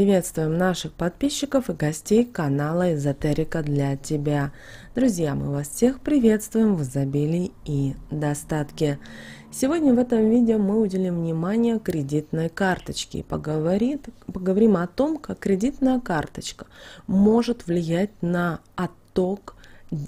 приветствуем наших подписчиков и гостей канала «Эзотерика для тебя». Друзья, мы вас всех приветствуем в изобилии и достатке. Сегодня в этом видео мы уделим внимание кредитной карточке и поговорим о том, как кредитная карточка может влиять на отток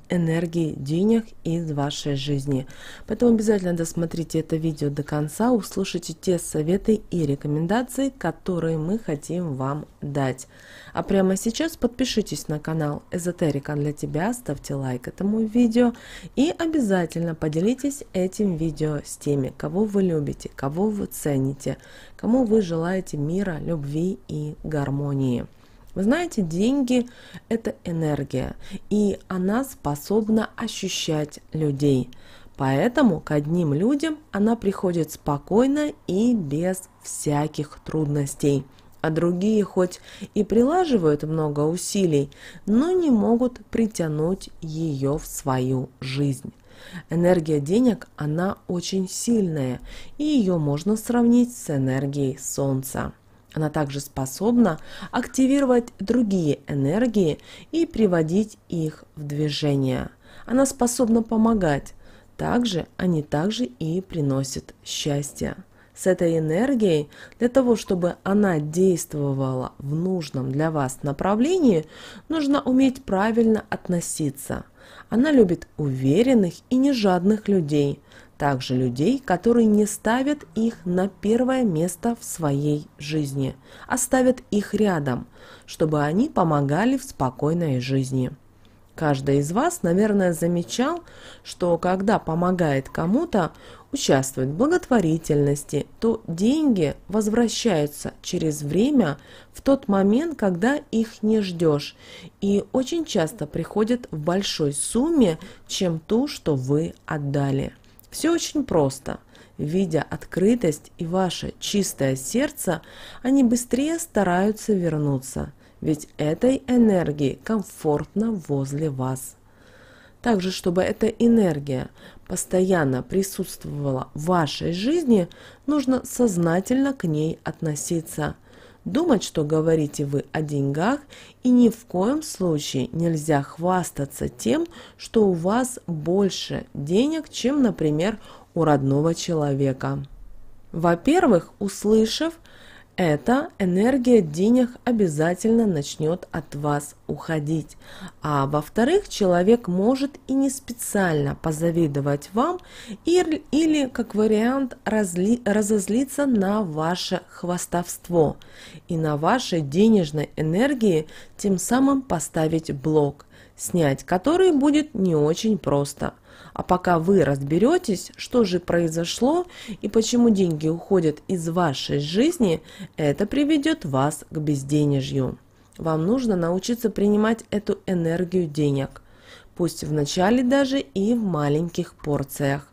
энергии, денег из вашей жизни. Поэтому обязательно досмотрите это видео до конца, услышите те советы и рекомендации, которые мы хотим вам дать. А прямо сейчас подпишитесь на канал Эзотерика для тебя, ставьте лайк этому видео и обязательно поделитесь этим видео с теми, кого вы любите, кого вы цените, кому вы желаете мира, любви и гармонии. Вы знаете, деньги – это энергия, и она способна ощущать людей. Поэтому к одним людям она приходит спокойно и без всяких трудностей. А другие хоть и прилаживают много усилий, но не могут притянуть ее в свою жизнь. Энергия денег, она очень сильная, и ее можно сравнить с энергией Солнца. Она также способна активировать другие энергии и приводить их в движение. Она способна помогать. Также они также и приносят счастье. С этой энергией, для того, чтобы она действовала в нужном для вас направлении, нужно уметь правильно относиться. Она любит уверенных и нежадных людей – также людей, которые не ставят их на первое место в своей жизни, а ставят их рядом, чтобы они помогали в спокойной жизни. Каждый из вас, наверное, замечал, что когда помогает кому-то, участвует в благотворительности, то деньги возвращаются через время в тот момент, когда их не ждешь, и очень часто приходят в большой сумме, чем ту, что вы отдали. Все очень просто. Видя открытость и ваше чистое сердце, они быстрее стараются вернуться, ведь этой энергии комфортно возле вас. Также, чтобы эта энергия постоянно присутствовала в вашей жизни, нужно сознательно к ней относиться – думать, что говорите вы о деньгах, и ни в коем случае нельзя хвастаться тем, что у вас больше денег, чем, например, у родного человека. Во-первых, услышав, эта энергия денег обязательно начнет от вас уходить. А во-вторых, человек может и не специально позавидовать вам или, или как вариант, разли, разозлиться на ваше хвастовство и на вашей денежной энергии, тем самым поставить блок, снять который будет не очень просто – а пока вы разберетесь, что же произошло и почему деньги уходят из вашей жизни, это приведет вас к безденежью. Вам нужно научиться принимать эту энергию денег, пусть вначале даже и в маленьких порциях.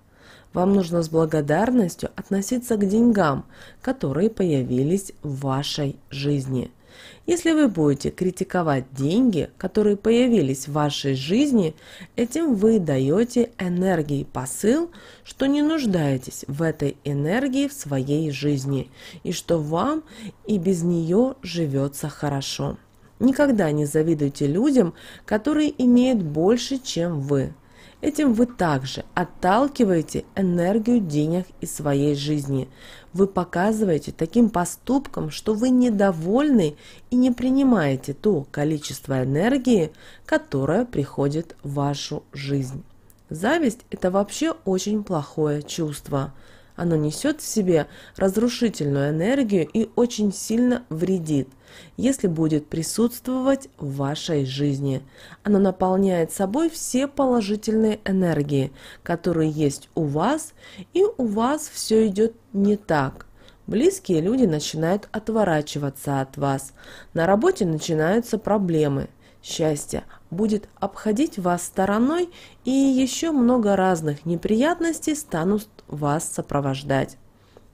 Вам нужно с благодарностью относиться к деньгам, которые появились в вашей жизни – если вы будете критиковать деньги, которые появились в вашей жизни, этим вы даете энергии посыл, что не нуждаетесь в этой энергии в своей жизни и что вам и без нее живется хорошо. Никогда не завидуйте людям, которые имеют больше, чем вы – Этим вы также отталкиваете энергию денег из своей жизни. Вы показываете таким поступком, что вы недовольны и не принимаете то количество энергии, которое приходит в вашу жизнь. Зависть – это вообще очень плохое чувство. Оно несет в себе разрушительную энергию и очень сильно вредит если будет присутствовать в вашей жизни. Оно наполняет собой все положительные энергии, которые есть у вас, и у вас все идет не так. Близкие люди начинают отворачиваться от вас. На работе начинаются проблемы. Счастье будет обходить вас стороной, и еще много разных неприятностей станут вас сопровождать.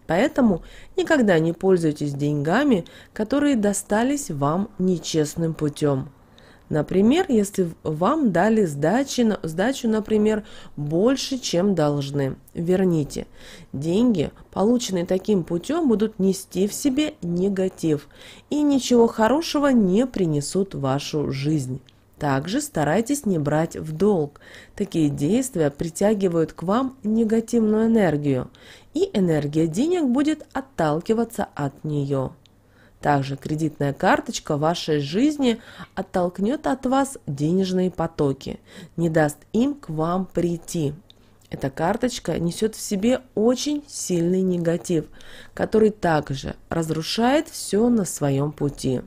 Поэтому никогда не пользуйтесь деньгами, которые достались вам нечестным путем. Например, если вам дали сдачи, сдачу, например, больше, чем должны, верните. Деньги, полученные таким путем, будут нести в себе негатив и ничего хорошего не принесут в вашу жизнь. Также старайтесь не брать в долг. Такие действия притягивают к вам негативную энергию, и энергия денег будет отталкиваться от нее. Также кредитная карточка вашей жизни оттолкнет от вас денежные потоки, не даст им к вам прийти. Эта карточка несет в себе очень сильный негатив, который также разрушает все на своем пути.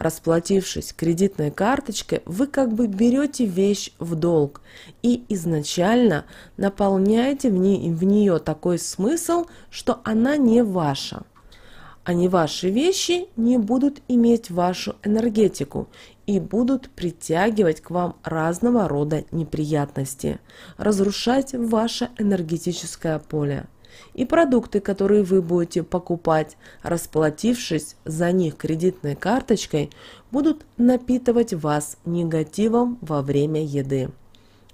Расплатившись кредитной карточкой, вы как бы берете вещь в долг и изначально наполняете в, не, в нее такой смысл, что она не ваша. А не ваши вещи не будут иметь вашу энергетику и будут притягивать к вам разного рода неприятности, разрушать ваше энергетическое поле и продукты, которые вы будете покупать, расплатившись за них кредитной карточкой, будут напитывать вас негативом во время еды.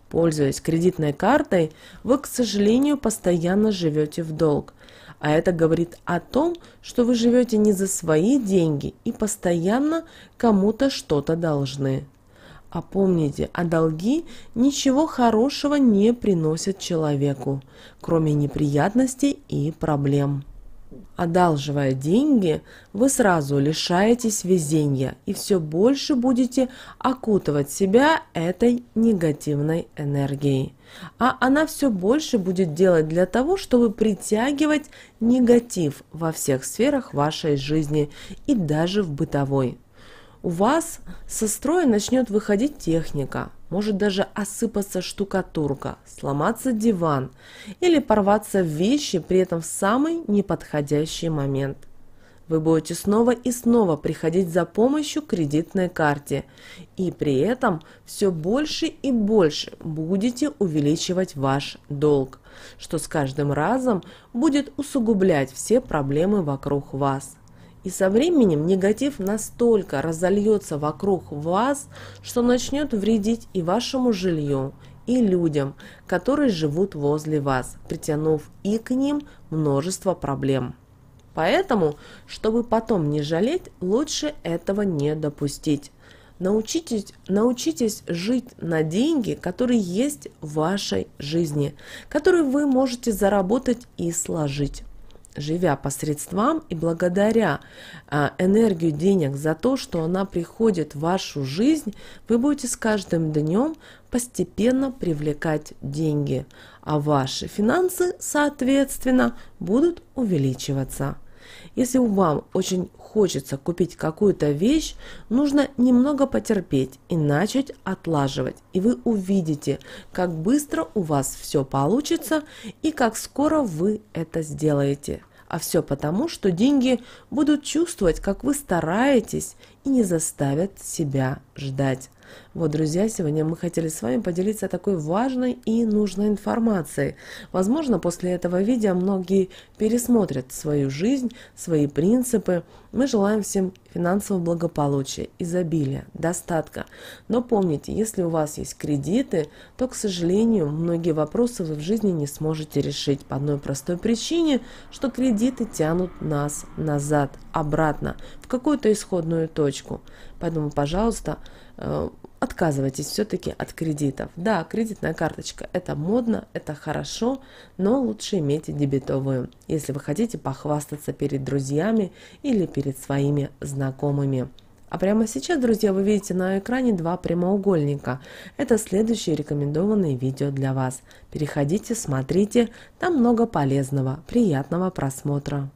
Пользуясь кредитной картой, вы, к сожалению, постоянно живете в долг. А это говорит о том, что вы живете не за свои деньги и постоянно кому-то что-то должны. А а долги ничего хорошего не приносят человеку, кроме неприятностей и проблем. Одалживая деньги, вы сразу лишаетесь везения и все больше будете окутывать себя этой негативной энергией. А она все больше будет делать для того, чтобы притягивать негатив во всех сферах вашей жизни и даже в бытовой у вас со строя начнет выходить техника, может даже осыпаться штукатурка, сломаться диван или порваться вещи при этом в самый неподходящий момент. Вы будете снова и снова приходить за помощью кредитной карте и при этом все больше и больше будете увеличивать ваш долг, что с каждым разом будет усугублять все проблемы вокруг вас – и со временем негатив настолько разольется вокруг вас, что начнет вредить и вашему жилью, и людям, которые живут возле вас, притянув и к ним множество проблем. Поэтому, чтобы потом не жалеть, лучше этого не допустить. Научитесь, научитесь жить на деньги, которые есть в вашей жизни, которые вы можете заработать и сложить живя по средствам и благодаря а, энергию денег за то, что она приходит в вашу жизнь, вы будете с каждым днем постепенно привлекать деньги, а ваши финансы, соответственно, будут увеличиваться. Если вам очень хочется купить какую-то вещь, нужно немного потерпеть и начать отлаживать. И вы увидите, как быстро у вас все получится и как скоро вы это сделаете. А все потому, что деньги будут чувствовать, как вы стараетесь и не заставят себя ждать. Вот, друзья, сегодня мы хотели с вами поделиться такой важной и нужной информацией. Возможно, после этого видео многие пересмотрят свою жизнь, свои принципы. Мы желаем всем финансового благополучия, изобилия, достатка. Но помните, если у вас есть кредиты, то, к сожалению, многие вопросы вы в жизни не сможете решить по одной простой причине, что кредиты тянут нас назад, обратно, в какую-то исходную точку карточку. Поэтому, пожалуйста, э, отказывайтесь все-таки от кредитов. Да, кредитная карточка – это модно, это хорошо, но лучше имейте дебетовую, если вы хотите похвастаться перед друзьями или перед своими знакомыми. А прямо сейчас, друзья, вы видите на экране два прямоугольника. Это следующие рекомендованные видео для вас. Переходите, смотрите, там много полезного. Приятного просмотра!